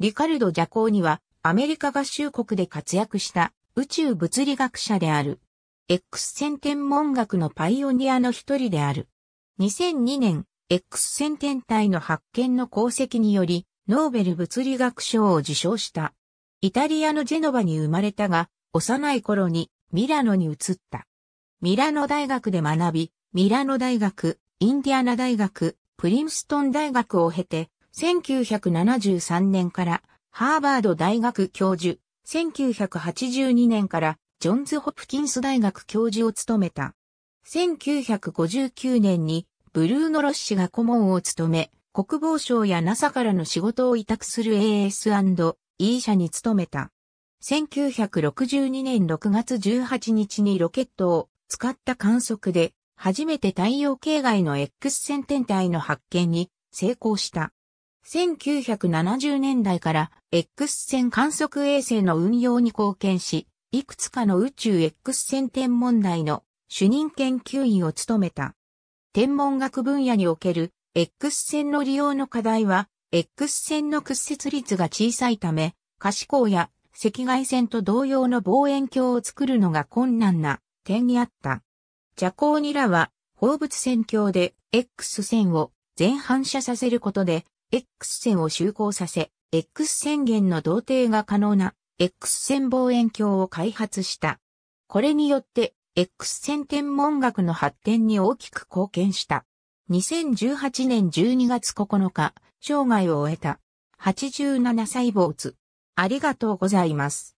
リカルド・ジャコーニは、アメリカ合衆国で活躍した宇宙物理学者である。X 線天文学のパイオニアの一人である。2002年、X 線天体の発見の功績により、ノーベル物理学賞を受賞した。イタリアのジェノバに生まれたが、幼い頃にミラノに移った。ミラノ大学で学び、ミラノ大学、インディアナ大学、プリンストン大学を経て、1973年からハーバード大学教授、1982年からジョンズ・ホプキンス大学教授を務めた。1959年にブルーノ・ロッシが顧問を務め、国防省や NASA からの仕事を委託する AS&E 社に勤めた。1962年6月18日にロケットを使った観測で初めて太陽系外の X 線天体の発見に成功した。1970年代から X 線観測衛星の運用に貢献し、いくつかの宇宙 X 線天文台の主任研究員を務めた。天文学分野における X 線の利用の課題は、X 線の屈折率が小さいため、可視光や赤外線と同様の望遠鏡を作るのが困難な点にあった。邪光ニラは、放物線鏡で X 線を全反射させることで X 線を就航させ、X 線源の同定が可能な X 線望遠鏡を開発した。これによって X 線天文学の発展に大きく貢献した。2018年12月9日、生涯を終えた。87歳坊主。ありがとうございます。